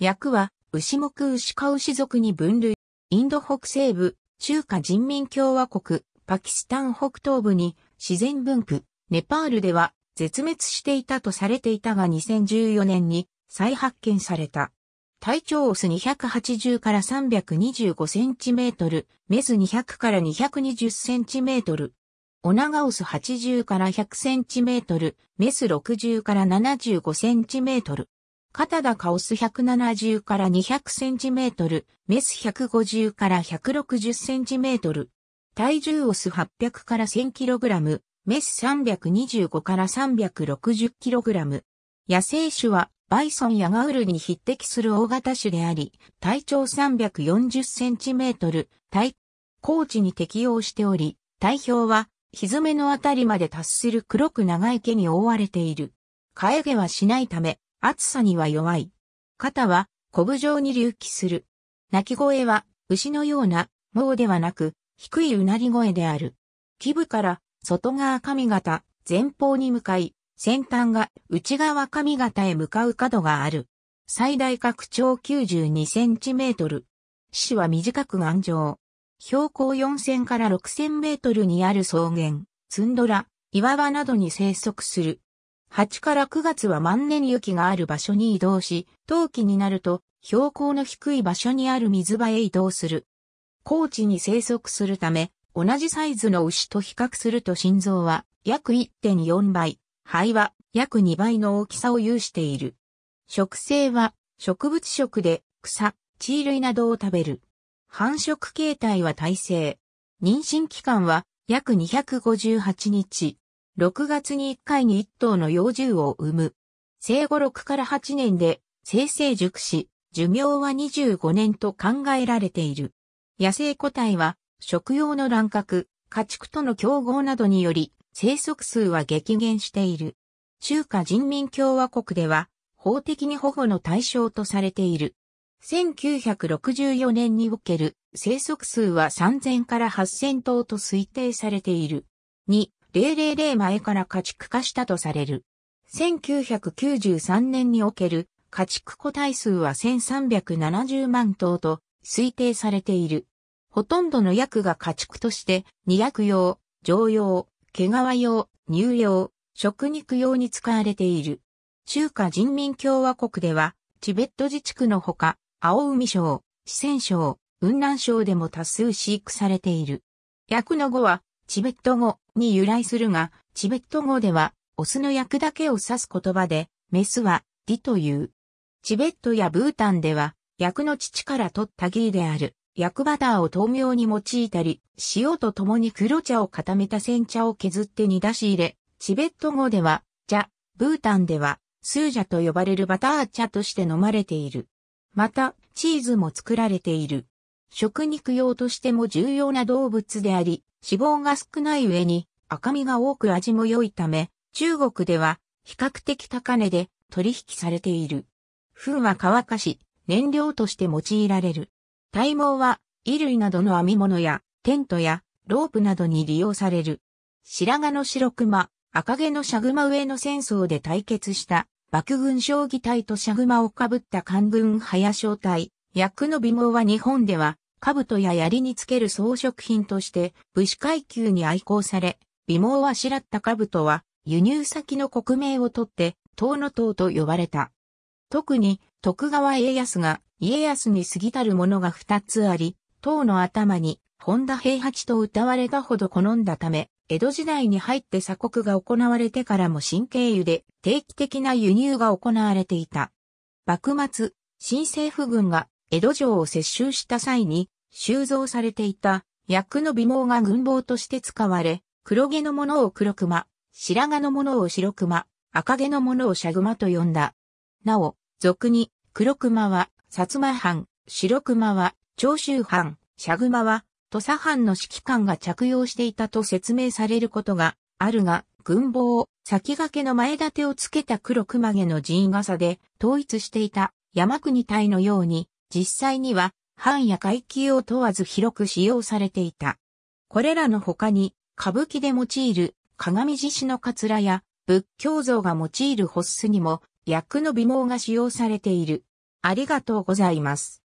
役は、牛目牛科牛族に分類。インド北西部、中華人民共和国、パキスタン北東部に自然分布、ネパールでは絶滅していたとされていたが2014年に再発見された。体長オス280から325センチメートル、メス200から220センチメートル。オナガオス80から100センチメートル、メス60から75センチメートル。肩高オス170から200センチメートル、メス150から160センチメートル。体重オス800から1000キログラム、メス325から360キログラム。野生種はバイソンやガウルに匹敵する大型種であり、体長340センチメートル、体、高地に適応しており、体表は、ひずめのあたりまで達する黒く長い毛に覆われている。替え毛はしないため、暑さには弱い。肩は、コブ状に隆起する。鳴き声は、牛のような、毛ではなく、低いうなり声である。基部から、外側髪型、前方に向かい、先端が内側髪型へ向かう角がある。最大拡張9 2ート四肢は短く頑丈。標高4000から6000メートルにある草原、ツンドラ、岩場などに生息する。8から9月は万年雪がある場所に移動し、冬季になると標高の低い場所にある水場へ移動する。高地に生息するため、同じサイズの牛と比較すると心臓は約1.4倍、肺は約2倍の大きさを有している。食性は植物食で草、地類などを食べる。繁殖形態は耐性。妊娠期間は約258日。6月に1回に1頭の幼獣を産む。生後6から8年で生成熟し、寿命は25年と考えられている。野生個体は食用の乱獲、家畜との競合などにより生息数は激減している。中華人民共和国では法的に保護の対象とされている。1964年における生息数は3000から8000頭と推定されている。2、000前から家畜化したとされる。1993年における家畜個体数は1370万頭と推定されている。ほとんどの薬が家畜として二薬用、常用、毛皮用、乳用、食肉用に使われている。中華人民共和国では、チベット自治区のほか、青海省、四川省、雲南省でも多数飼育されている。薬の後は、チベット語に由来するが、チベット語では、オスの役だけを指す言葉で、メスは、ディという。チベットやブータンでは、役の父から取ったギーである、役バターを豆苗に用いたり、塩と共に黒茶を固めた煎茶を削って煮出し入れ、チベット語では、茶、ブータンでは、スージャと呼ばれるバター茶として飲まれている。また、チーズも作られている。食肉用としても重要な動物であり、脂肪が少ない上に赤身が多く味も良いため、中国では比較的高値で取引されている。糞は乾かし、燃料として用いられる。体毛は衣類などの編み物やテントやロープなどに利用される。白髪の白熊、赤毛のシャグマ上の戦争で対決した爆軍将棋隊とシャグマをかぶった官軍早小隊、役の美毛は日本では兜や槍につける装飾品として武士階級に愛好され、美貌をあしらった兜は輸入先の国名をとって、唐の唐と呼ばれた。特に徳川家康が家康に過ぎたるものが二つあり、唐の頭に本田平八と歌われたほど好んだため、江戸時代に入って鎖国が行われてからも新経由で定期的な輸入が行われていた。幕末、新政府軍が江戸城を接収した際に収蔵されていた薬の美毛が軍棒として使われ、黒毛のものを黒熊、白髪のものを白熊、赤毛のものをシャグマと呼んだ。なお、俗に、黒熊は、薩摩藩、白熊は、長州藩、シャグマは、土佐藩の指揮官が着用していたと説明されることがあるが、軍棒を先駆けの前立てをつけた黒熊毛の人傘で統一していた山国隊のように、実際には藩や階級を問わず広く使用されていた。これらの他に、歌舞伎で用いる鏡獅子のかつらや仏教像が用いるホッスにも、薬の美毛が使用されている。ありがとうございます。